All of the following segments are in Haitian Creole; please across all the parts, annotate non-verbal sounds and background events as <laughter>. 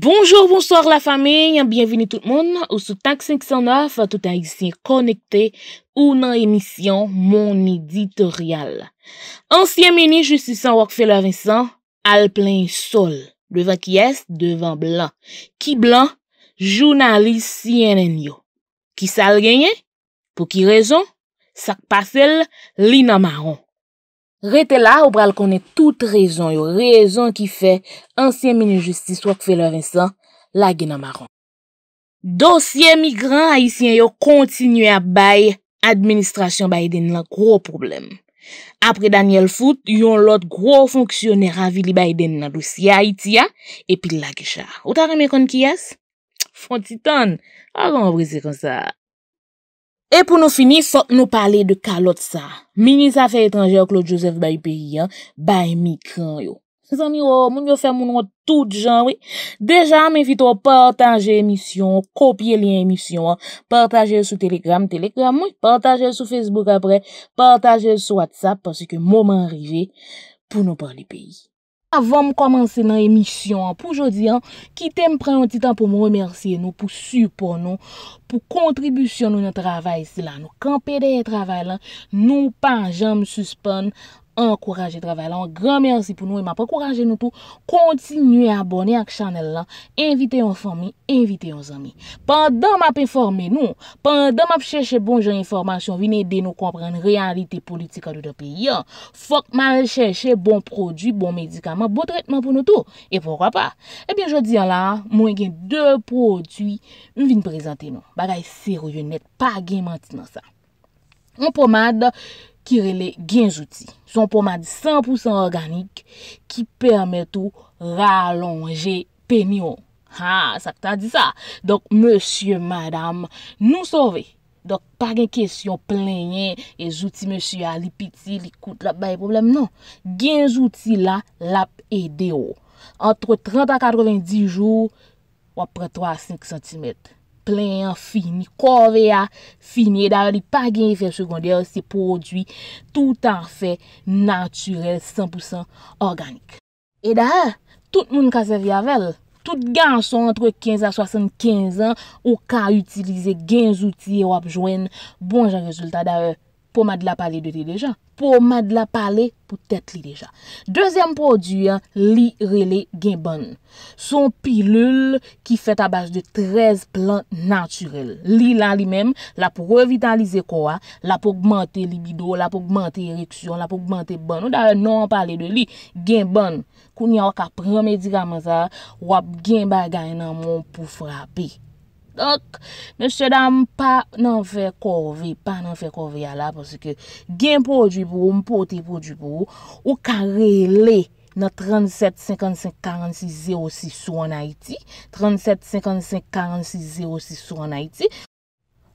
Bonjou, bonsoir la famen, yon bienveni tout moun, ou sou Tak 509, a tout a isyen konekte ou nan emisyon Mon Editorial. Ansyen meni, jousi san Wakfela Vincent, al plen sol, devan ki es, devan blan. Ki blan, jounali siyen en yo. Ki sal genye, pou ki rezon, sak pasel li nan maron. Retè la, ou pral konè tout rejon yo, rejon ki fè ansyen mini-justis wak fè lè Vincent, lage nan maron. Dosye migran haisyen yo kontinuè a bay, administrasyon bay den nan gro problem. Apre Daniel Foot, yon lot gro fonksyonè ravi li bay den nan dosye haitya, epi lage cha. Ou ta remè kon ki yas? Fon titan, a zan wabrezi kon sa. E pou nou fini, fote nou pale de kalot sa. Minis afe etranjer, Claude Joseph, bayi peyi, bayi mi kran yo. Se zan ni yo, moun yo fè moun yo tout jan, wè. Dejan, mè fito, partaje emisyon, kopye liye emisyon, partaje sou telegram, telegram wè. Partaje sou Facebook apre, partaje sou WhatsApp, porsi ke mouman rive pou nou parle peyi. Avon m komanse nan emisyon, pou jodi an, ki te m prey an ti tan pou m remerseye nou, pou supo nou, pou kontribusyon nou nan travay si la nou. Kan pede ye travay lan, nou pan jan m suspon nou. an kouraje travè la, an gran mersi pou nou e ma pou kouraje nou tou, kontinye abone ak chanel la, invite yon fami, invite yon zami. Pandan ma pe informe nou, pandan ma pe chèche bon jen informasyon, vini de nou komprene realite politik an ou de pe yon, fok ma chèche bon prodjou, bon medikaman, bon trètman pou nou tou, e pou wap pa. Ebyen jodi an la, mwen gen dè prodjou vini prezante nou, bagay serou yon net, pa gen manti nan sa. Mwen pou mad, kirele genjouti. Son pouman di 100% organik ki permet ou ralonge penyon. Ha, sak ta di sa. Donk, monsye, madame, nou sove. Donk, pa gen kesyon plenye, e jouti monsye li piti, li koute, la baye problem, non. Genjouti la, lap e deyo. Antre 30 a 90 jou, wapre 3 a 5 cm. fini, kowe ah, a fini e daye li pa gen efek seconde e se podwi tout an fe naturel 100% organik. E daye tout moun ka se vi avel tout gen son entre 15 a 75 an ou ka utilize gen zouti e wap jwen bon jan rezultat daye. pou mad la pale de li dejan. Pou mad la pale pou tet li dejan. Dezem produyan, li rele gen bon. Son pilul ki fet abaj de 13 plant naturel. Li lan li men, la pou revitalize kwa, la pou augmente libido, la pou augmente ereksyon, la pou augmente bon. Ou da nan non, pale de li, gen bon. Kouni wak apren medikaman sa, wap gen bagay nan moun pou frape. Ok, mèche dam, pa nan fè korve, pa nan fè korve ya la, pòsè ke gen pou ou djibou, mpote pou ou djibou, ou karele nan 37-55-46-06 sou an Aiti, 37-55-46-06 sou an Aiti,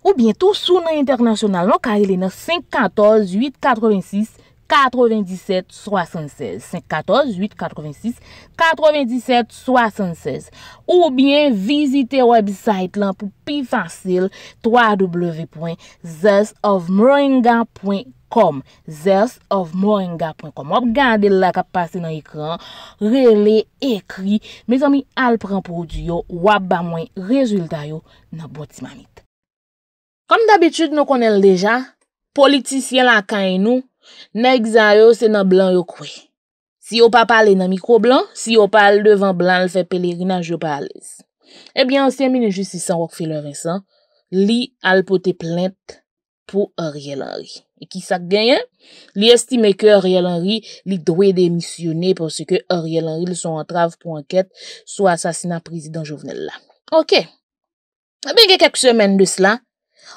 ou bientou sou nan internasyonal nan karele nan 5-14-8-86-86, 9776 514-886 9776 Ou bien, visite website lan pou pi fasil www.theosofmoringa.com theosofmoringa.com Op gande la ka pase nan ekran rele, ekri me zomi al pran pou diyo wap ba mwen rezulta yo nan botimanit. Kom dabitude nou konel deja politisyen la kany nou Ne gza yo se nan blan yo kwe. Si yo pa pale nan mikro blan, si yo pale devan blan, li fe pelerina, yo pa alez. Ebyen, eh ansyen minu justisan wak fe le Vincent, li alpote plente pou Ariel Henry. E ki sak genyen, li estime ke Ariel Henry li dwe demisyone pwosye ke Ariel Henry li son antrave pou anket sou asasina prezident Jovenel la. Ok, eh beke kak semen de slan,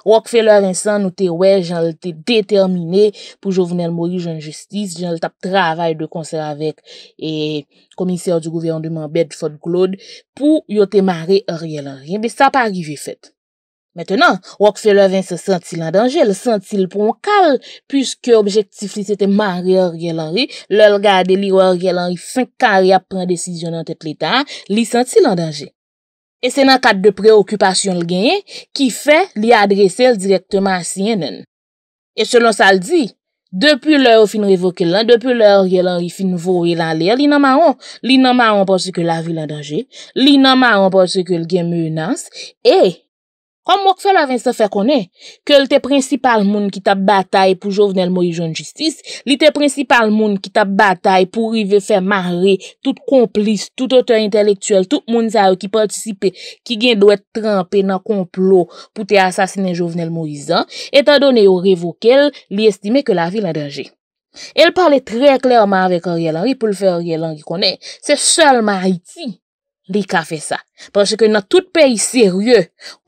Wakfele Vincent nou te we, jan le te determine pou jovenel mori joun justice, jan le tap travay de konser avek e komiseyor di gouveyondeman Bedford-Claude pou yo te mare a riyel an riyen, be sa pa rive fet. Metenan, Wakfele Vincent senti l an dange, l senti l pou an kal, pwiske objektif li se te mare a riyel an riyen, l el gade li a riyel an riyen fin kari a pren desisyon an tet l eta, li senti l an dange. E se nan kat de preokupasyon l genye, ki fe li adrese l direktman a siennen. E selon sa l di, depi l or fin revoke lan, depi l or yel or y fin vou yel an lè, li nanman an. Li nanman an pote se ke la vil an dange, li nanman an pote se ke l genye mounans, e... Kwa mwak se la ven se fe konen, ke li te prinsipal moun ki ta batay pou jovenel mori joun jistis, li te prinsipal moun ki ta batay pou rive fe marre tout komplis, tout auteur intelektuel, tout moun zayou ki participe, ki gen do et trempe nan complot pou te asasine jovenel morizan, etan donen yo revoke el li estime ke la vil en derje. El pale tre klerman avek oryel anri pou l fe oryel anri konen, se sol marri ti. Li ka fe sa? Par se ke nan tout peyi serye,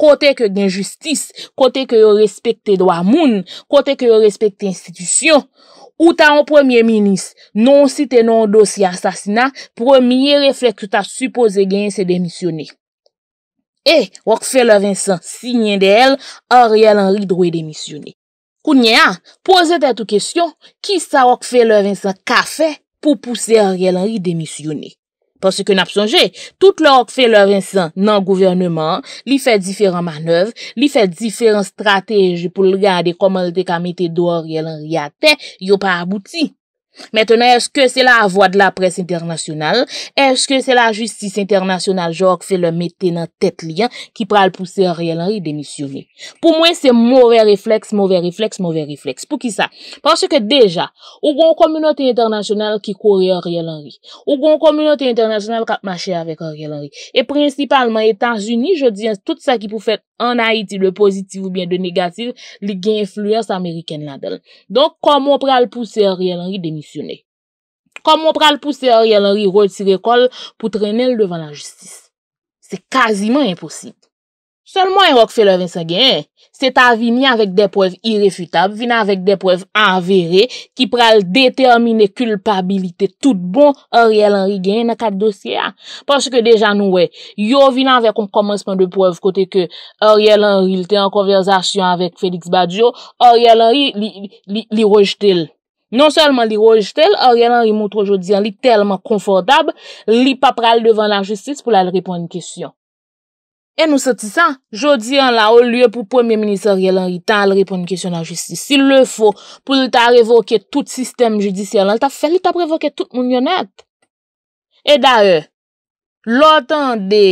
kote ke gen justice, kote ke yo respekte doa moun, kote ke yo respekte institisyon, ou ta an premier minis, non si te nan dosi asasina, premier refleks ou ta suppose gen se demisyone. E, wakfe le Vincent, si nyen de el, a real enri drou e demisyone. Kou nye an, pose te tou kesyon, ki sa wakfe le Vincent ka fe pou pouse a real enri demisyone. Ponsè kè n ap sonje, tout lòk fè lòk vinsan nan gouvernement, li fè difèran manev, li fè difèran stratej pou l'gade komal de kamite dòr yè lan riyate, yo pa abouti. Mètenè, eske se la avwa de la presse internasyonal Eske se la justis internasyonal Jòk fe le mette nan tèt liyan Ki pral pousse a Riel Henry demisyoné Pou mwen se mouve reflex, mouve reflex, mouve reflex Pou ki sa? Pansè ke deja Ou goun komunote internasyonal ki kouye a Riel Henry Ou goun komunote internasyonal kap mache avèk a Riel Henry E prinsipalman, Etan Zuni Je diyan, tout sa ki pou fèt an Haiti Le pozitif ou bien de negatif Li gen influence Ameriken la del Donk, komon pral pousse a Riel Henry demisyoné komon pral pousse Ariel Henry roti rekol pou trenel devan la justis se kaziman imposib solmou en rok fè le vin sa gen se ta vini avèk de poev irefutab, vini avèk de poev anverè, ki pral determine kulpabilite tout bon Ariel Henry gen na kat dosye paske deja nou we yo vini avèk kon komensman de poev kote ke Ariel Henry lte an konversasyon avèk Félix Badiou Ariel Henry li rejte l Non selman li roj tel, or yal anri moutro jodi an li telman konfordab, li pa pral devan nan jistis pou la li repon nan jistis. E nou soti san, jodi an la ou lye pou premier minister yal anri tan al repon nan jistis. Si le fo pou li ta revoke tout sistem jistis, yal an, ta fel li ta prevoke tout moun yonet. E da e, lotan de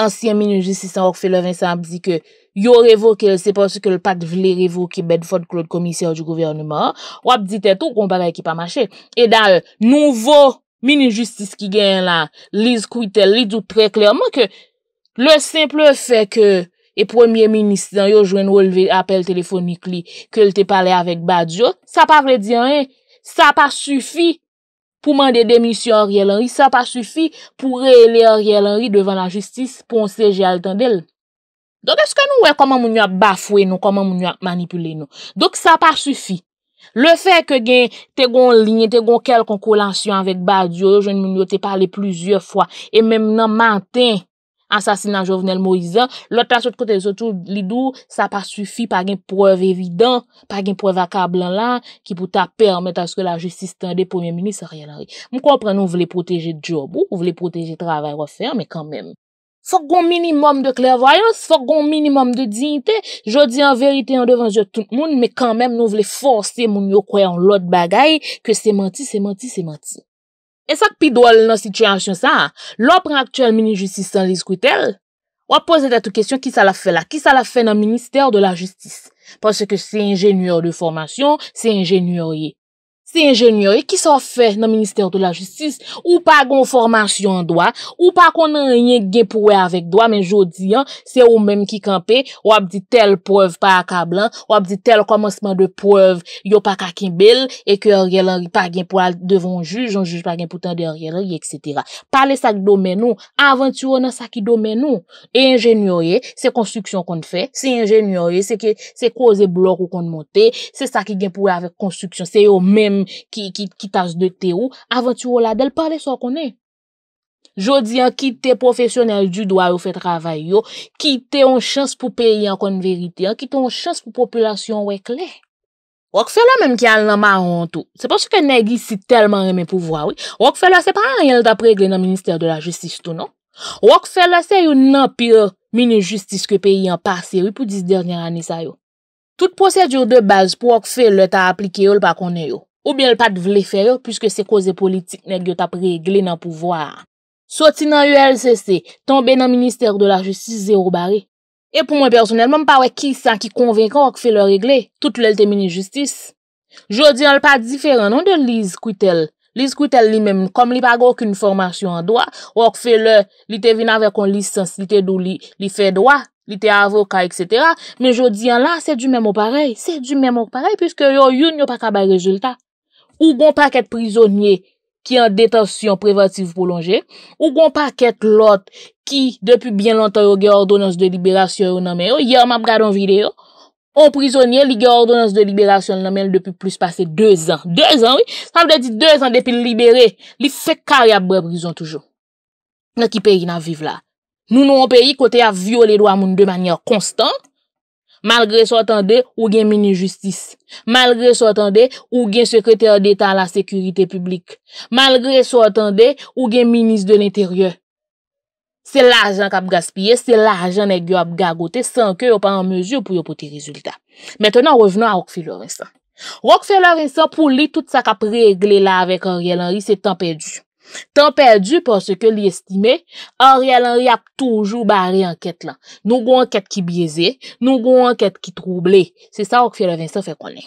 ansyen minu jistis an Orfele Vincent ap di ke, yo revoke, seponsu ke l pat vle revoke bedfot klo de komisyon du governman, wap ditetou kompare ekipa mache. E dal nouvo mini-justis ki gen la, li skwite, li dout preklerman ke le simple fe ke e premier-ministan yo jwen woleve apel telefonik li ke l te pale avek badjot, sa parle di an, sa pa sufi pou mande demisyon a riel anri, sa pa sufi pou reele a riel anri devan la justis pon seje al tendel. Donk eske nou wey koman moun yo a bafwe nou, koman moun yo a manipule nou. Donk sa pa sufi. Le fe ke gen te gon linye, te gon kel kon kolansyon avet badyo, jen moun yo te pale pluzye fwa, e menm nan manten ansasinan Jovenel Moïse, lotan sot kote zotou lidou, sa pa sufi pa gen preu evident, pa gen preu akablan lan, ki pou ta permette aske la justice tende, pounye minis a riyalari. Moun konpren nou vle proteje job ou, vle proteje travay refer, men kan menm. Fok gon minimum de klervoyans, fok gon minimum de diyente, jodi an verite an devan jo tout moun, me kan men nou vle force moun yo kwayan lot bagay ke se manti, se manti, se manti. E sak pidol nan sityansyon sa, lop ren aktuel mini-justis san liskwitel, waposet ato kestyon ki sa la fe la, ki sa la fe nan minister de la justis, panse ke se ingenuyor de formasyon, se ingenuyor ye. Se enjenyori ki sa fe nan minister de la justis, ou pa gon formasyon doa, ou pa konan yen genpouwe avek doa, men jodi an, se ou menm ki kampe, ou ap di tel preuve pa akablan, ou ap di tel komanseman de preuve, yo pa kakin bel, e ke oryeleri pa genpouwe devon juj, yon juj pa genpoutan de oryeleri, etc. Pale sak domen nou, avan tiyo nan sak ki domen nou. E enjenyori, se konstruksyon kon fè, se enjenyori, se ke se koze blok ou kon monte, se sak genpouwe avek konstruksyon, se yo menm ki tas de te ou avan tu ou la del pale so konen. Jodi an ki te profesyonel du do a ou fe travay yo, ki te on chans pou peyi an kon verite, an ki te on chans pou populasyon wek le. Wakfe la menm ki al nan marwant ou, se pasou ke negi si telman remen pou vwa ou, wakfe la se pa a yon leta pregle nan minister de la justis tou non. Wakfe la se yo nan pyr min justice ke peyi an pase ou pou dis dernyan anisa yo. Tout prosedur de baz pou wakfe leta aplike ou lpa konen yo. Ou byen l pat vle fè yo, pwiske se koze politik ne gyo tap regle nan pouvoar. Soti nan ULCC, ton ben nan Ministère de la Justice zéro bare. E pou mwen personelman, m pa wè ki san ki konvekan wak fè le regle. Tout lèl temini justice. Jodi an l pat diferent nan de Liz Kuitel. Liz Kuitel li mèm, kom li pa gòk yon formasyon an doa, wak fè le, li te vina vè kon lisans, li te dou li fè doa, li te avoka, etc. Men jodi an la, se du mèm woparey, se du mèm woparey, pwiske yo yon yo pa kabay rezultat. Ou gon pa ket prizonye ki an detansyon preventiv pou lonje. Ou gon pa ket lot ki depi bien lantan yo ge ordonans de liberasyon yo nanmen yo. Ye anman pradon vide yo. On prizonye li ge ordonans de liberasyon nanmen yo depi plus pase 2 an. 2 an, wè. Samde di 2 an depi li liberé. Li fè kari ap bre prizon toujou. Nè ki peyi nan vive la. Nou nou an peyi kote ya viole do amoun de manyan konstant. Malgre sou atande, ou gen mini-justis. Malgre sou atande, ou gen sekreter d'Etat la sekurite publik. Malgre sou atande, ou gen minis de l'interyeur. Se l'ajan kap gaspye, se l'ajan e gyo ap gagote, san ke yo pa an mezyou pou yo poti rezultat. Mètènen, revenan a Rokfe Lorinsan. Rokfe Lorinsan pou li tout sa kap regle la avèk an gelanri, se tan perdi. Tan perdu por se ke li estime, Ariel Henry ap toujou bari anket lan. Nou gwen anket ki bieze, nou gwen anket ki trouble. Se sa wak fye le Vincent fè konen.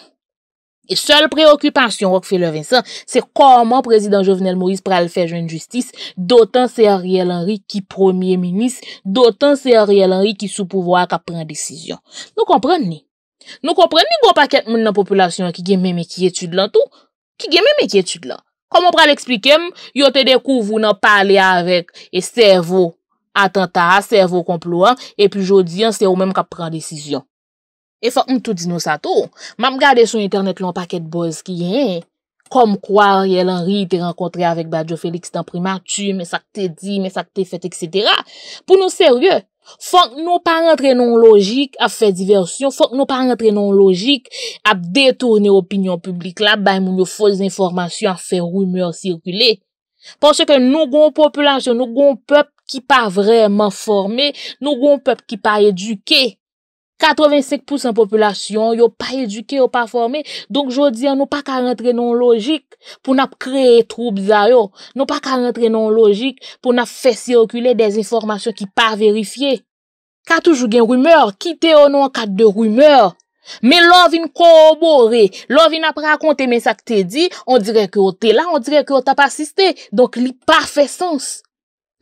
Sele preokupasyon wak fye le Vincent, se koman prezident Jovenel Moïse pral fè jwen justice, dotan se Ariel Henry ki premier minis, dotan se Ariel Henry ki sou pouvo ak ap pren desisyon. Nou kompren ni. Nou kompren ni gwen paket moun nan populasyon ki gemem e ki etude lan tou, ki gemem e ki etude lan. Kou moun pral eksplikem, yo te dekouvou nan pale avek e servo atentat, servo komplouan, e pi jodi an se ou menm kap pran desisyon. E fa mtou dinosato, mam gade sou internet loun paket boz ki, kom kwa Riel Henry te renkotre avek Badiou Félix tan primat, tu me sak te di, me sak te fet, etc. Pou nou seryè. Fonk nou pa rentre nou logik ap fe diversyon, fonk nou pa rentre nou logik ap detourne opinyon publik la, bay moun yo fos informasyon ap fe rumeur sirkule. Ponche ke nou goun populasyon, nou goun pep ki pa vreman forme, nou goun pep ki pa eduke. 85% popolasyon yo pa eduke, yo pa forme, donk jodi an nou pa ka rentre nan logik pou nap kreye troub zayon. Nou pa ka rentre nan logik pou nap fesye okule des informasyon ki pa verifiye. Ka toujou gen rumeur, ki te o nan kat de rumeur. Men lò vin kou obore, lò vin ap rakonte men sa ki te di, on direk ki o te la, on direk ki o tap asiste, donk li pa fe sens.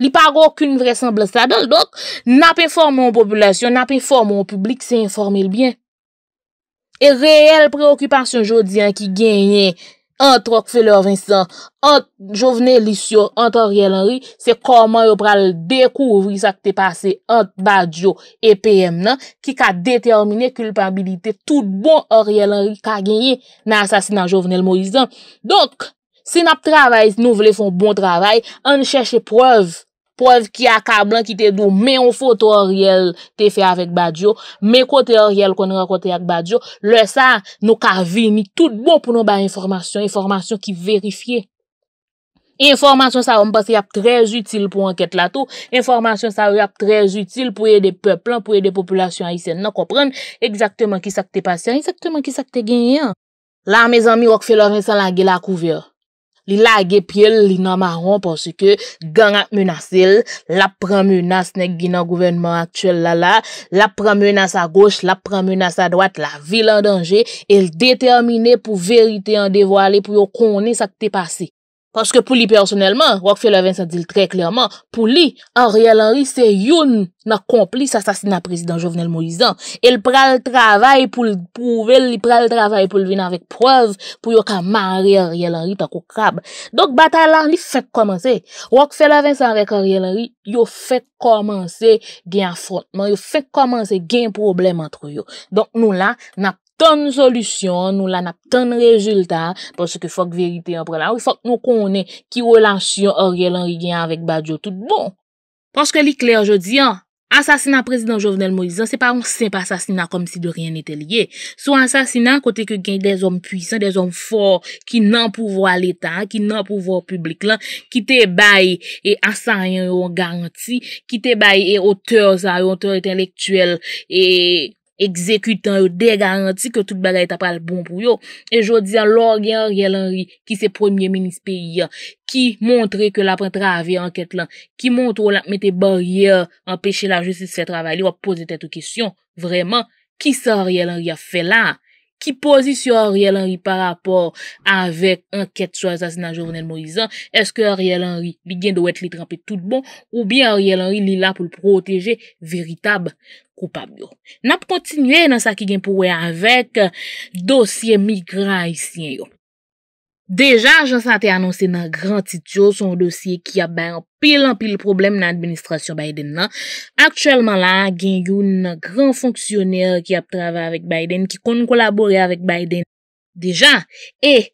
Li paro akoun vresan blestabel, dok na pe form an popolasyon, na pe form an publik se informel bien. E reyel preokupasyon jodi an ki genye ant rokfeleur Vincent, ant jovenel lisyon, ant oryel Henry, se koman yo pral dekouvri sa ki te pase ant badjo EPM nan, ki ka determine kulpabilite tout bon oryel Henry ka genye nan asasinant jovenel Moisan. Se nap travay nou vle fon bon travay, an chèche preov. Preov ki ak a blan ki te dou. Me yon foto oriyel te fe avèk badjo. Me kote oriyel kon re kote ak badjo. Le sa nou ka vini tout bon pou nou ba informasyon. Informasyon ki verifiye. Informasyon sa wèm pasi ap trej util pou anket la tou. Informasyon sa wèm ap trej util pou ye de peplan, pou ye de populasyon a isen. Nan kompren, ekzakteman ki sak te pasyen, ekzakteman ki sak te genyen. La mezan mi wak fe lor insan la ge la kouvye. Li lage pye li nan maron porsi ke gang ak menas el, la pran menas nek gina gouvenman aktuel la la, la pran menas a goch, la pran menas a dwat, la vil an danje, el detemine pou verite an devwale pou yo koni sak te pase. Paske pou li personelman, Roquefeu Levin sa dil tre klerman, pou li, Ariel Henry se youn nakompli sa sasina prezident Jovenel Moisan. El pra l travay pou l pouvel, li pra l travay pou l vin avik proz pou yo ka mari Ariel Henry tako krab. Donk batalan li fèk komanse, Roquefeu Levin sa rek Ariel Henry, yo fèk komanse gen afrotman, yo fèk komanse gen problem antro yo. Donk nou la, nakompli. ton solusyon, nou la nap ton rezultat, pwoske fok verite yon prela, wifok nou konen ki wè lansiyon oryèl an rigyen avèk badjo tout bon. Pwoske li kler jodi, ansasina prezident Jovenel Moïse, se pa wonsen pa ansasina kom si de ryen ete liye. Sou ansasina kote ke geny de zom pwisan, de zom for ki nan pouvo al etan, ki nan pouvo publik lan, ki te bay e ansayen yon garanti, ki te bay e otez, otez entelektuel, e... exécutant yo dé garanti que tout bagay le bon pour yo. Et jodi dis à Riel Ariel Henry qui c'est premier ministre pays, qui ki montre que la pren enquête, là, qui montre la mette barrières empêcher la justice faire travailler, poser pose posé cette Vraiment, vraiment, qui sa Ariel Henry a fait là ki posi sou Ariel Henry pa rapor avèk anket soazaz nan Jornel Morizan, eske Ariel Henry li gen do wet li trampè tout bon, ou bi Ariel Henry li la pou l'protege veritab koupab yo. Na pou kontinye nan sa ki gen pou wè avèk dosye migran isyen yo. Dejan, jansan te anonsen nan gran tityo son dosye ki ap bè an pil an pil problem nan administrasyon Biden nan. Aktuellement la, gen yon nan gran fonksyoner ki ap travè avèk Biden, ki konn kolaborè avèk Biden. Dejan, e,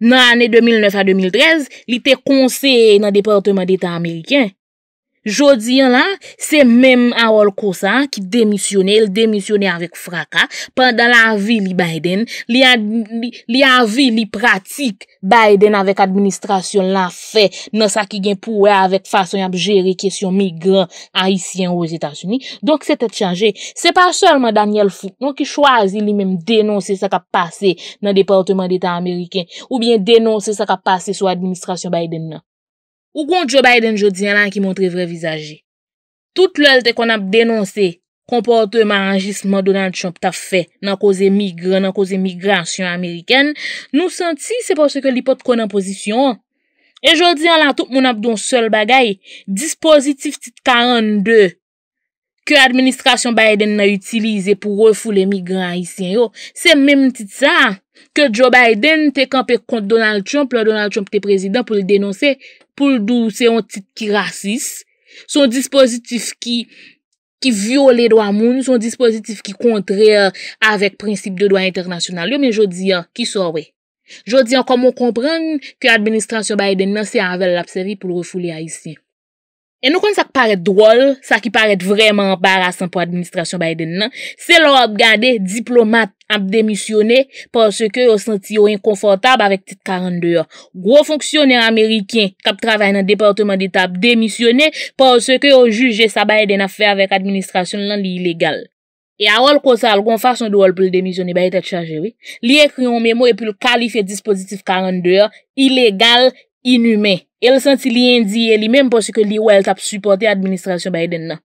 nan anè 2009 a 2013, li te konse nan Departement d'État Américain. Jodi yon la, se menm an wol kosa ki demisyonel, demisyonel avik fraka, pandan la avi li Biden, li avi li pratik Biden avik administrasyon la fe, nan sa ki gen pouwe avik fason ap jere kesyon migran, haisyen ou etasyoni. Donk se te tchange, se pa solman Daniel Fouk non ki chwazi li menm denonsi sa ka pase nan Departement d'Etat Ameriken, ou bien denonsi sa ka pase sou administrasyon Biden nan. Ou kon Joe Biden jodi an lan ki montre vre vizaje. Tout lòl te kon ap denonse komporte manjisman Donald Trump ta fè nan koze migran, nan koze migran syon Ameriken. Nou senti se pòsè ke li pot kon an posisyon. E jodi an lan tout moun ap don sol bagay. Dispositif tit 42. Ke administrasyon Biden nan utilize pou refou le migran yisyen yo. Se menm tit sa ke Joe Biden te kon pe kont Donald Trump. Le Donald Trump te prezident pou le denonse. pou l'dou se yon tit ki rasis, son dispositif ki ki viole do a moun, son dispositif ki kontre uh, avèk prinsip de do a internasyonal. Yo men jodi an, uh, ki so we. Jodi an, uh, komon kompreng ki administrasyon Biden nan se anvel l'abservi pou l'refouli a isi. E nou kon sa ki paret drol, sa ki paret vreman barasan pou administrasyon Biden nan, se lò ap gade diplomat ap demisyonè pò se ke yo senti yo inconfortab avèk tit 42. Gro fonksyonè Amerikèn kap travè nan departement dita ap demisyonè pò se ke yo juje sa bayden afè avèk administrasyon nan li ilegal. E a wòl kòsa algon fason dò wòl pou l demisyonè bayte tèk chanjè wè, li ekriyon mè mò epil kalife dispositif 42, ilegal, inhumè. El senti li indiye li mèm pò se ke li wèl tap suportè administrasyon bayden nan.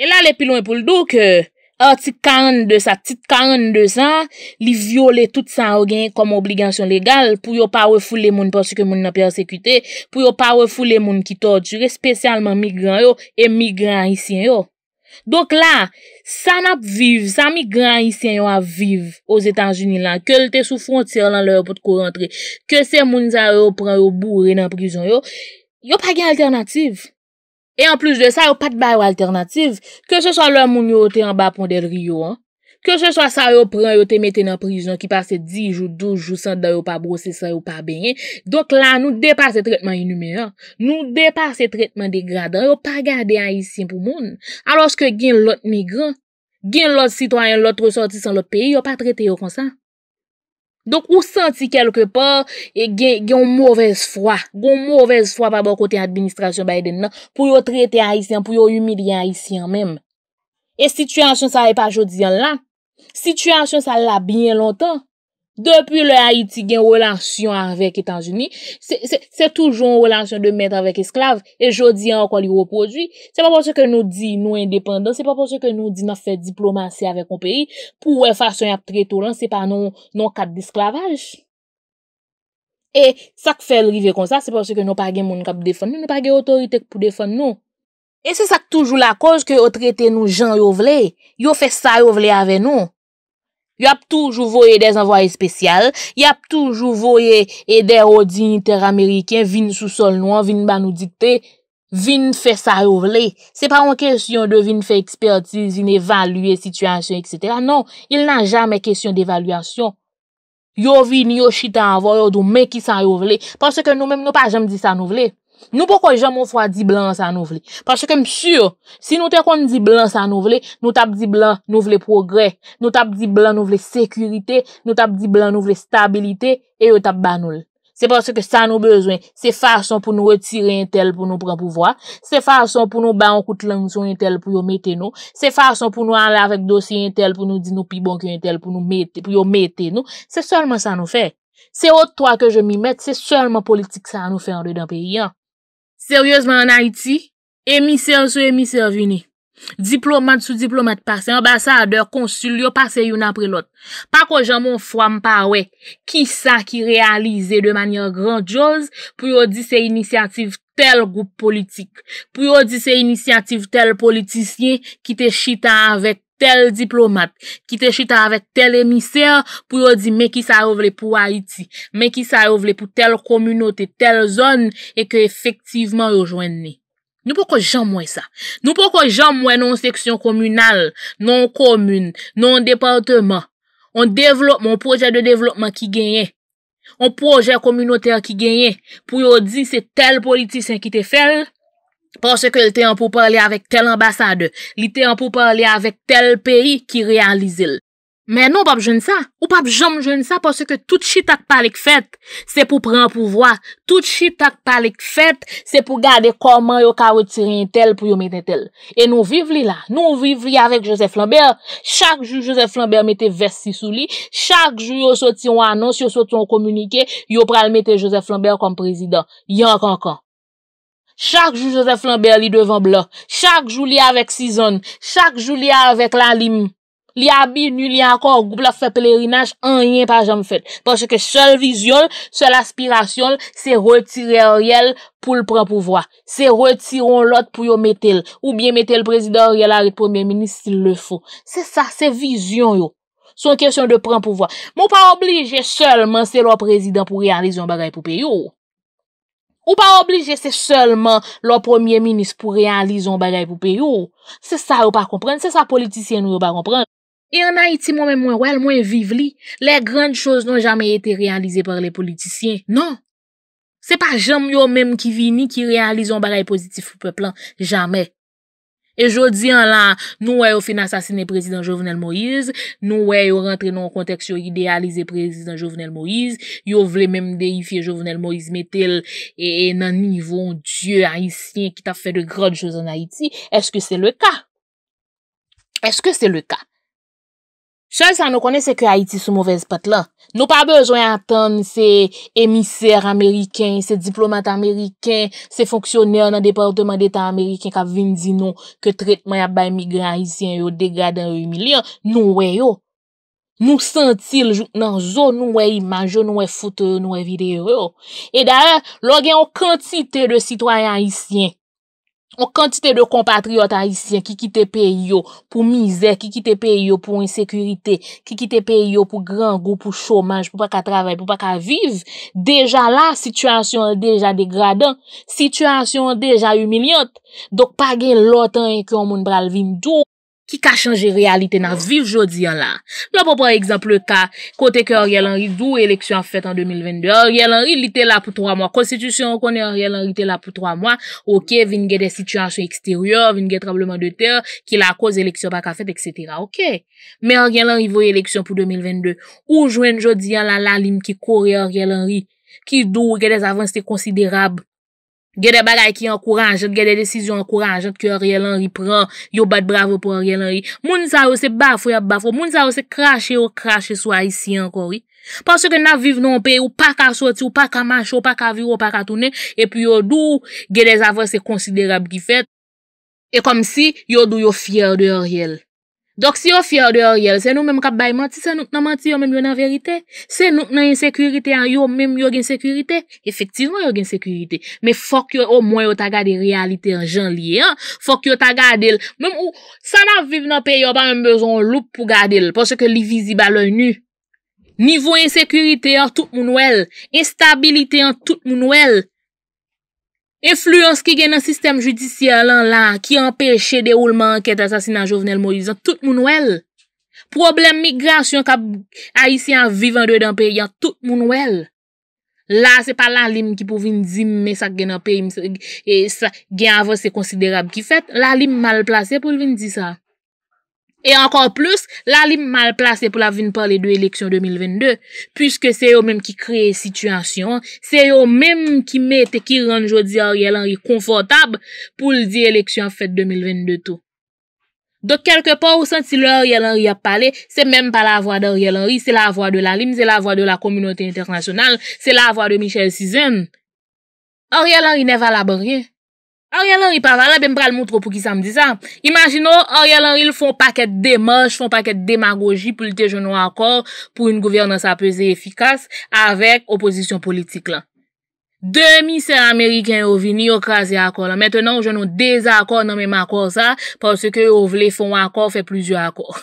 E la le pilon epil dò ke... A tit 42 sa, tit 42 sa, li viole tout sa o gen kom obligasyon legal pou yo pa wefou le moun porsi ke moun na persekwite, pou yo pa wefou le moun ki to odjure, spesyalman migran yo e migran hisyen yo. Donk la, sa nap viv, sa migran hisyen yo a viv o zetan juni la, ke lte sou frontiyan lan lor pou te kou rentre, ke se moun zan yo pran yo bourre nan prizon yo, yo pa gen alternatif. E an plus de sa, yo pat ba yo alternatif, ke se sa la moun yo te an ba pondel riyo an, ke se sa sa yo pran yo te meten an prizon ki pase dij ou douj ou sanda yo pa brose sa yo pa benye, dok la nou depase tretman yon nume an, nou depase tretman degradan, yo pa gade a yi sim pou moun, alos ke gen lot migran, gen lot sitwayan lot resoti san lot pe, yo pa trette yo konsan. Donk ou santi kelke pa gen yon mouvez fwa, gen yon mouvez fwa pa bon kote administrasyon Biden nan pou yo trete haisyen, pou yo yon humilyen haisyen menm. E situasyon sa e pa jodi yan lan, situasyon sa la bien lontan. Depi le Haiti gen wè lan syon arvek Etanjouni, se toujoun wè lan syon de met avèk esklav, e jodi an wè kwa li wè projwi, se pa pou se ke nou di nou indépendant, se pa pou se ke nou di nou fè diplomansi avèk ou peyi, pou wè fasyon ap treto lan, se pa nou kat disklavaj. E sak fè lrive kon sa, se pa pou se ke nou pagè moun kap defon nou, nou pagè otoritek pou defon nou. E se sak toujou la koj ke o trete nou jan yo vle, yo fè sa yo vle avè nou. Yo ap toujou voye de zanvoye spesyal, yo ap toujou voye e de rodi inter-amerikyen, vin sou sol nouan, vin banou dikte, vin fe sa rouvle. Se pa mwen kesyon de vin fe ekspertise, vin evalue, situasyon, etc. Non, il nan jame kesyon devaluasyon. Yo vin, yo chite anvoye, yo dou men ki sa rouvle. Pase ke nou menm nou pa jem di sa rouvle. Nou poko jan mou fwa di blan sa nou vle? Pase ke msure, si nou te kon di blan sa nou vle, nou tap di blan nou vle progre, nou tap di blan nou vle sekurite, nou tap di blan nou vle stabilite, e yo tap banol. Se pase ke sa nou bezwen, se fason pou nou retire intel pou nou pran pouvoi, se fason pou nou ban koute lansyon intel pou yo mete nou, se fason pou nou anle avèk dosye intel pou nou di nou pi bonke intel pou yo mete nou, se solman sa nou fè. Se o toa ke je mi met, se solman politik sa nou fè an de dan pe yon. Seryozman nan iti, emisyon sou emisyon vini, diplomat sou diplomat pase, ambasadeur, konsulyo, pase yon apre lot. Pak wajan moun fwa mpa we, ki sa ki realize de manyon gran joz pou yo di se inisyatif tel goup politik, pou yo di se inisyatif tel politisyen ki te chitan avet. tel diplomat ki te chita avèk tel emisè pou yo di mè ki sa yo vle pou Haiti, mè ki sa yo vle pou tel komunote, tel zon e ke efektivman yo jwenni. Nou pou kon jan mwen sa. Nou pou kon jan mwen non seksyon komunal, non komune, non departement. On devlop, mon proje de devlopman ki genye. On proje komunote ki genye pou yo di se tel politisyen ki te fel. Porsè ke lte an pou parli avèk tel ambassade, lte an pou parli avèk tel peyi ki realizil. Men nou pap joun sa, ou pap jom joun sa, porsè ke tout chit ak palik fet, se pou pran pou vwa. Tout chit ak palik fet, se pou gade koman yo ka wotirin tel pou yo meten tel. E nou viv li la, nou viv li avèk Joseph Lambert. Chak ju Joseph Lambert mette versi sou li, chak ju yo sot yon anons, yo sot yon komunike, yo pral mette Joseph Lambert kom prezident. Yonk ankon. Chak jou Joseph Lambert li devan bla, chak jou li avek Sison, chak jou li avek Lalim, li abil ni li akor, goup la fe pelerinaj, an yin pa jam fet. Pwase ke sol vizyon, sol aspirasyon, se retirè riyel pou l'pranpouvoi. Se retiron lot pou yo metel, ou bien metel prezidè riyel arit premier-ministre s'il le fo. Se sa, se vizyon yo, son kesyon de pranpouvoi. Mou pa oblige, se sol manse lwa prezidè pou riyaliz yon bagay poupe yo. Ou pa oblije se solman lò premier minis pou realize yon bagay pou peyo. Se sa ou pa kompren, se sa politisyen ou yo pa kompren. E an Haiti mwen mwen wèl, mwen vive li, non. le grand chose non jamey ete realize par le politisyen, non. Se pa jem yo menm ki vini ki realize yon bagay pozitif pou peplan, jamey. E jodi an la, nou wè yo fin asasine prezident Jovenel Moïse, nou wè yo rentre nan konteksyon idealize prezident Jovenel Moïse, yo vle menm de ifye Jovenel Moïse metel e, e nan nivon dieu Haitien ki ta fè de grodjouz an Haiti, eske se le ka? Eske se le ka? Chal sa nou konen se ke Haiti sou mouvez pat la. Nou pa bezwen atan se emiser Ameriken, se diplomat Ameriken, se fonksyoner nan Departement d'Etat Ameriken ka vin di nou ke tretman ya bay migran Haitien yo degadan yu milyen nou we yo. Nou sentil jout nan zon nou we imajen nou we foute nou we videyo yo. E daye, lò gen yon kantite de sitwayan Haitien. O kantite de kompatriot haisyen ki kite pe yo pou mize, ki kite pe yo pou insekurite, ki kite pe yo pou gran go pou chomaj, pou pa ka travay, pou pa ka viv, deja la, sitwasyon deja degradan, sitwasyon deja humiliant, dok pa gen lotan e kyon moun bral vimdou. ki ka chanje realite nan viv jodi an la. La popan ekzamp le ka, kote ke Orgel Anri dou eleksyon fèt an 2022, Orgel Anri li te la pou 3 mwa, konstitusyon konen Orgel Anri te la pou 3 mwa, ok, vin gen de sityansyon eksteryor, vin gen trableman de ter, ki la kouz eleksyon baka fèt, etc. Ok, men Orgel Anri vouye eleksyon pou 2022, ou jwen jodi an la lalim ki kore Orgel Anri, ki dou gen des avans te konsiderab, Gede bagay ki an kouranjot, gede desisyon an kouranjot, ki an riyel an ripran, yo bat bravo pou an riyel an ripran. Moun sa yo se bafo ya bafo, moun sa yo se krashe yo krashe so a isi an kori. Pansi ke nan vive nan pe, yo pa ka soti, yo pa ka mancho, yo pa ka viro, yo pa ka tune, epi yo dou gede zavre se konsiderab ki fet. E kom si, yo dou yo fyer de an riyel. Dok si yo fyer de oryel, se nou menm kap bay manti, se nou nan manti yo menm yo nan verite, se nou nan insekurite an yo, menm yo gen insekurite, efektivman yo gen insekurite. Me fok yo yo mwen yo ta gade realite an jan liye, fok yo ta gade el, menm ou sanan viv nan pe yo ba en bezon loup pou gade el, porsè ke li vizi ba lòy nou. Nivou insekurite an tout moun ou el, instabilite an tout moun ou el. Efluyons ki gen nan sistem judisyen lan la ki empèche deroulman anket asasinan jovenel Moïse, yon tout moun wèl. Problem migrasyon kap a yisi an vivan dwey dan pe, yon tout moun wèl. La se pa lan lim ki pou vin di me sak gen nan pe, gen avos se konsiderab ki fet, lan lim mal plase pou vin di sa. E ankon plus, l'alim mal plase pou la vin parle de l'eleksyon 2022, pwiske se yo menm ki kreye situasyon, se yo menm ki mette ki rande jodi Ariel Henry konfortab pou l'di l'eleksyon fèt 2022 tou. Dok kelkepon ou senti l'Ariel Henry ap pale, se menm pa la vwa d'Ariel Henry, se la vwa de l'alim, se la vwa de la komunote internasyonal, se la vwa de Michel Cizene. Ariel Henry ne va la banye. Ar yalan, yi pavala, be m pral moutro pou ki sa m di sa. Imagino, ar yalan, yi l fon paket demaj, fon paket demagogi pou lite jounou akor pou yon gouvernan sa peze efikas avek opozisyon politik la. Demi ser Ameriken yo vini, yo krasi akor la. Metenon, jounou dezakor nan men makor sa, porsi ke yo vle fon akor, fe plizyo akor.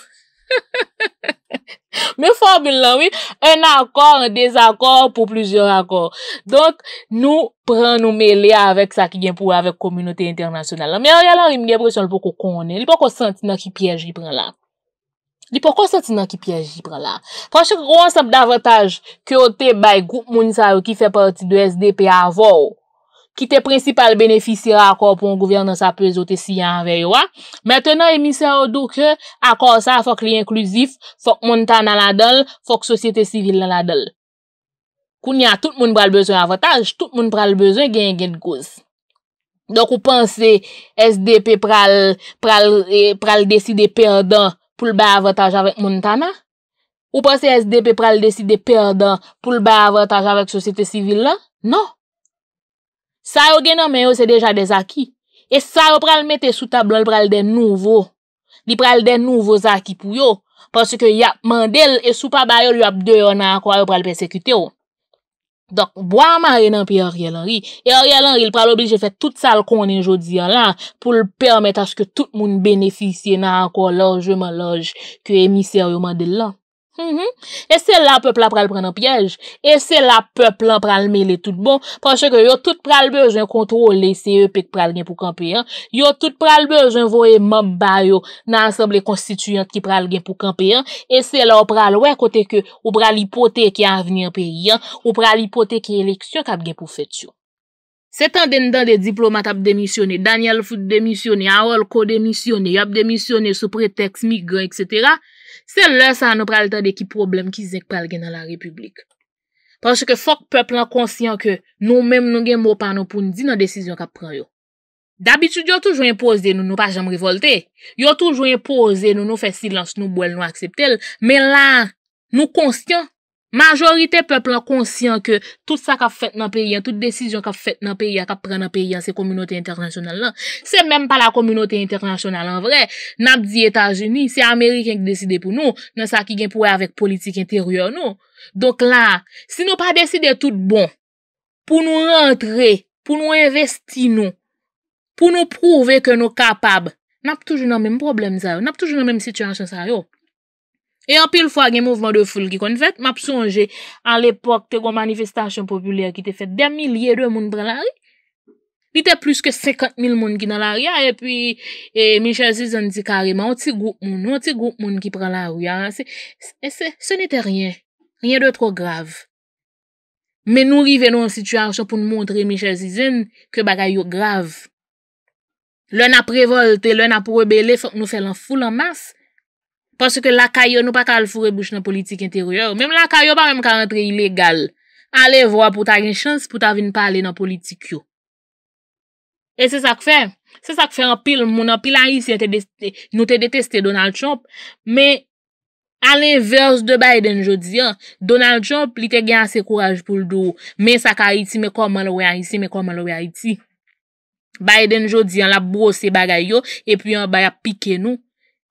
<laughs> <laughs> Me formil la, oui, un akor, un desakor pou plizior akor. Donk nou pren nou mele avèk sa ki gen pou avèk kominote internasyonal. Me ala rim debre son lpou kou konen. Lpou kon senti nan ki pyej li pren la. Lpou kon senti nan ki pyej li pren la. Fransèk ou ansep davataj ki ote bay goup mounisaryo ki fe parti do SDP avò ou. Ki te prinsipal benefisira akor pou an gouvernan sa pezote si an veyo a. Meten an emisyon ou do ke akor sa fok li inklusif, fok moun tan nan la dol, fok sosyete sivil nan la dol. Koun ya tout moun pral bezon avataj, tout moun pral bezon gen gen gouz. Donk ou panse SDP pral eh, deside perdon pou l bay avataj avet moun tan a? Ou panse SDP pral deside perdon pou l bay avataj avet sosyete sivil nan? Non. Sa yo genan men yo se deja de zaki, e sa yo pral mette sou tablon pral de nouvo, di pral de nouvo zaki pou yo, paske yap mandel e sou pa bayo lyo ap deyo nan akwa yo pral persekute yo. Dok, boan man renan pi a riyalan ri, e a riyalan ri l pral oblige fet tout sal konen jodi ya lan pou l permet aske tout moun benefisye nan akwa loj yo man loj ke emisye yo mandel la. E se la pepl an pral pren an piyej, e se la pepl an pral mele tout bon, panche ke yo tout pral bej an kontrol e lese yo pek pral gen pou kampeyan, yo tout pral bej an voye mambay yo nan asemble konstituyant ki pral gen pou kampeyan, e se la ou pral we kote ke ou pral ipote ki an venir pe yon, ou pral ipote ki eleksyon kap gen pou fet yo. Se tan den dan de diplomat ap demisyone, Daniel Fout demisyone, Aolko demisyone, yo ap demisyone sou pretext migran, etc., Sèl lè sa an nou pralita de ki problem ki zek pral gen nan la republik. Parse ke fok pepl an konsyon ke nou menm nou gen mou pan nou pou nou di nan desisyon kap pran yo. Dabitud yo toujwen pose de nou nou pa jam rivolte. Yo toujwen pose de nou nou fè silans nou bou el nou akseptel. Men la nou konsyon. Majorite peple konsyen ke tout sa ka fèt nan peyi an, tout desijon ka fèt nan peyi an, ka pren nan peyi an se kominote internasyonal nan. Se mèm pa la kominote internasyonal an vre, nap di Etat-Unis, se Ameriken ki deside pou nou, nan sa ki gen pou wè avèk politik interior nou. Donk la, si nou pa deside tout bon, pou nou rentre, pou nou investi nou, pou nou prouve ke nou kapab, nap toujou nan mèm problem zayou, nap toujou nan mèm situasyon zayou. E anpil fwa gen mouvman de foul ki kon fèt, map sonje, an l'epok te kon manifestasyon populè ki te fèt den milyè de moun prè la riyan, li te plus ke sekat mil moun ki nan la riyan, e pi Michel Zizan di kareman, an ti goup moun, an ti goup moun ki prè la riyan, se nite riyan, riyan de tro grav. Men nou rive nou an situasyon pou nou montre Michel Zizan ke bagay yo grav. Lè nan prevolte, lè nan pou rebele, fòk nou fè lan foul an mas, Paske lakay yo nou pa kal fure bouch nan politik interyor. Mem lakay yo pa rem kal rentre ilegal. Ale vwa pou ta gen chans pou ta vin pale nan politik yo. E se sa k fe. Se sa k fe an pil moun an pil an isi nou te deteste Donald Trump. Me alen vers de Biden jodi an. Donald Trump li te gen ase kouraj pou l do. Me sa ka iti me kon man wè an isi me kon man wè an iti. Biden jodi an la brose bagay yo. E pi yon bay ap pike nou.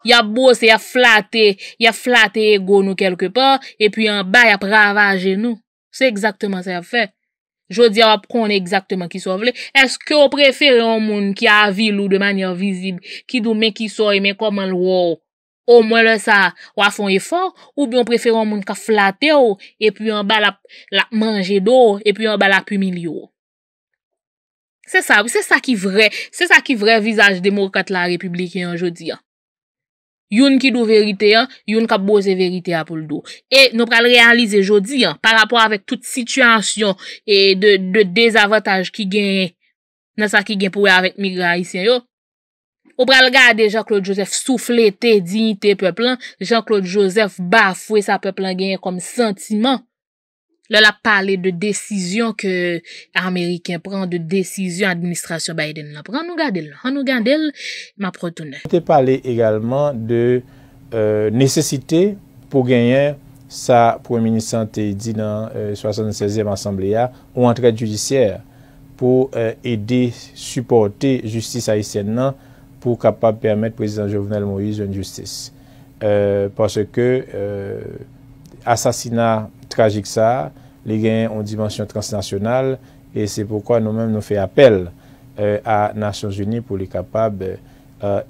Ya bose, ya flate, ya flate e go nou kelke pa, e pi an ba, ya prava a genou. Se ekzaktman se a fe. Jodi a wap kon ekzaktman ki sou avle. Eske ou preferon moun ki a avil ou de manyan vizib, ki dou men ki sou e men koman lou ou, ou mwen le sa wafon e faw, ou bi ou preferon moun ki a flate ou, e pi an ba la manje do, e pi an ba la pumilyo. Se sa, se sa ki vre, se sa ki vre vizaj de mou kat la republiken an jodi a. Youn ki dou verite an, youn kap boze verite an pou l do. E nou pral realize jodi an, par rapport avèk tout situasyon e de dezavotaj ki gen, nasa ki gen pou avèk migra isen yo, ou pral gade Jean-Claude Joseph souffle te dignite peplan, Jean-Claude Joseph bafwe sa peplan genye kom sentiman, Le la pale de desisyon ke Ameriken pran, de desisyon administrasyon Biden la pran, an nou gande el, an nou gande el, ma protoune. Pante pale egalman de euh, nesesite pou genye sa premier ministre santé di nan 76e euh, asemblea ou antre judisyere pou ede euh, supporte justice haïsienne nan pou kapap permette prezident Jovenel Moïse un justice. Pase ke asasina Moïse, tragique ça, les gains ont dimension transnationale et c'est pourquoi nous-mêmes nous faisons appel euh, à Nations Unies pour les capables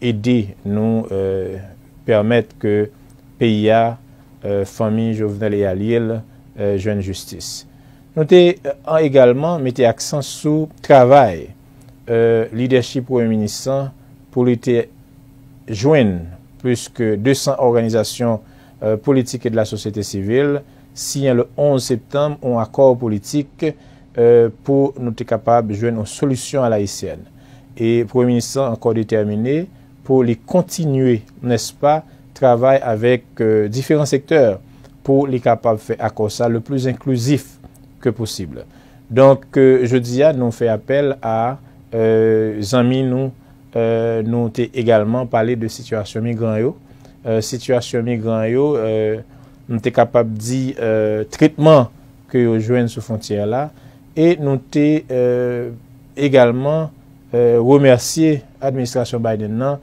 d'aider, euh, nous euh, permettre que PIA, familles, famille jeunes et alliés jouent jeune justice. Nous avons également mis accent sur le travail, euh, leadership les ministres, pour les jouer plus que 200 organisations politiques et de la société civile. si yon le 11 septembe ou akor politik euh, pou nou te kapab jwen nou solusyon a la ICN. Et Premier ministre, ankor determiné, pou li kontinue, nes pa, travay avèk euh, diferant sektèr pou li kapab fè akor sa le plus inklusif ke posible. Donk, euh, je diya, nou fè apel a zami nou nou te egalman pale de situasyon migran yo. Situasyon migran yo, nou te kapab di euh, tritman ke yo jwen sou fontyer la, e nou te euh, egalman woumerse euh, administrasyon Biden nan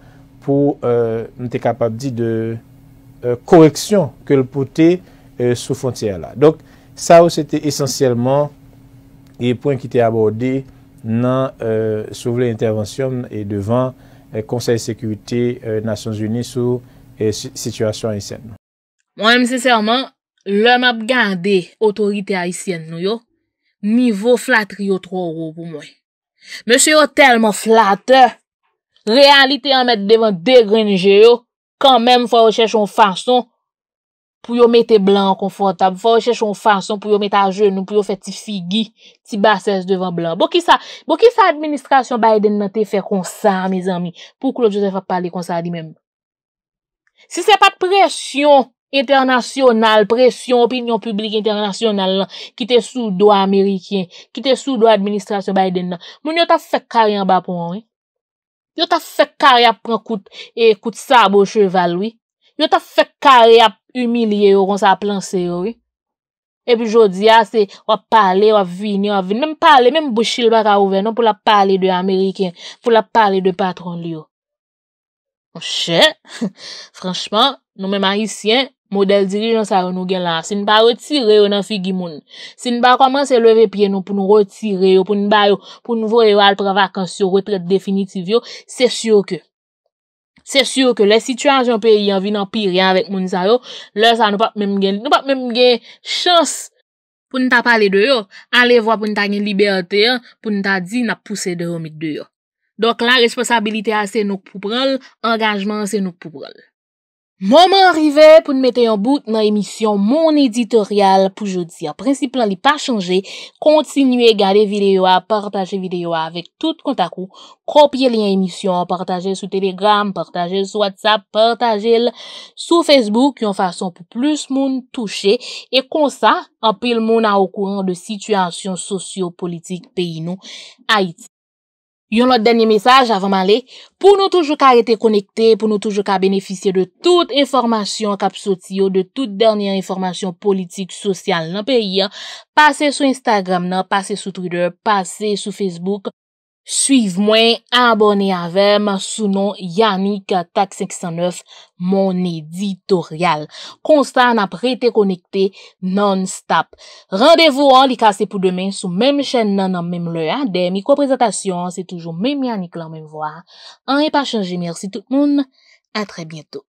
pou nou te kapab di de koreksyon ke l pou te sou fontyer la. Donk, sa ou se te esensyelman e poen ki te abode nan sou vle intervensyon e devan konsey sekwite Nasyon Zuni sou situasyon anisen nou. Mwen mèm sè sèrman, lèm ap gande otorite a isyen nou yo, nivou flatri yo 3 euro pou mwen. Mèm sè yo telman flatre, realite yon mèm devan derinje yo, kan mèm fwa wè chèch yon fason pou yo mè te blan konfortab, fwa wè chèch yon fason pou yo mè ta jenou, pou yo fè ti figi, ti basès devan blan. Bo ki sa, bo ki sa administrasyon Biden nan te fè konsan, mèm mèm, pou kou lò josef ap pale konsan di mèm. Si sè pat presyon, Internasyonal, presyon, opinyon publik internasyonal la, ki te sou do Amerikyen, ki te sou do administrasyon Biden la. Moun yo ta sek karyan ba pou an, wey. Yo ta sek karyan pren kout, e kout sabo cheval, wey. Yo ta sek karyan umilye yo, kon sa planse yo, wey. E pi jodi ya, se, wap pale, wap vini, wap vini. Nem pale, menm bouchil baka ouven, non, pou la pale de Amerikyen, pou la pale de patron li yo. Moun chè, <laughs> franchman, nou menm an isyen, model dirijon sa yo nou gen la, se nou pa retire yo nan figi moun, se nou pa komanse leve pye nou pou nou retire yo, pou nou ba yo, pou nou vo yo alpre vakans yo, retret definitiv yo, se syo ke. Se syo ke, le situasyon pe yon vi nan piri anvek moun sa yo, le sa nou pa mwen gen, nou pa mwen gen chans pou nou ta pale de yo, ale vwa pou nou ta gen liberte yo, pou nou ta di nou pou se de yo mit de yo. Dok la responsabilite a se nou pou pral, engagement se nou pou pral. Nouman rive pou nou mette yon bout nan emisyon, moun editorial pou jodi. En prinsip plan li pa chanje, kontinuye gade videyo a, partaje videyo a, vek tout kontakou, kopye li an emisyon, partaje sou telegram, partaje sou whatsapp, partaje sou facebook, yon fason pou plus moun touche. E kon sa, anpe l moun an okouran de sityansyon sosyo-politik peyi nou, Haiti. Yon lot denye mesaj avanman le, pou nou toujou ka ete konekte, pou nou toujou ka benefisye de tout informasyon kap soti yo, de tout denye informasyon politik, sosyal nan peyi. Pase sou Instagram nan, pase sou Twitter, pase sou Facebook. Suiv mwen, abone avèm sou non Yannick Tak 509, mon editorial. Konstan ap re te konekte non-stop. Rendez-vous an li kase pou demen sou menm chen nan an menm le adem i ko prezentasyon se toujou menm Yannick lan menm vwa. An e pa chanje. Mersi tout moun. A tre bientou.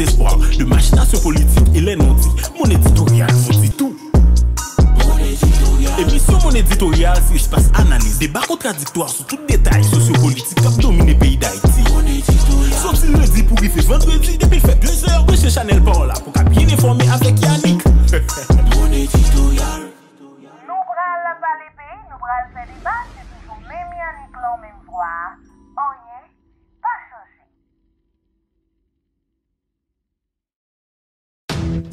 espoir de machination politique et les non-dits. Mon éditorial vous dit tout. Émission mon éditorial, si je passe analyse, débat contradictoire sur tout détail sociopolitique dominé le pays d'Haïti. le dit pour y faire vendredi, depuis fait deux heures de chez Chanel Paul là pour qu'à bien informer avec Yannick. mon éditorial. Nous bral la valé pays, nous pral les débat, c'est toujours même Yannick l'en même voix. y est.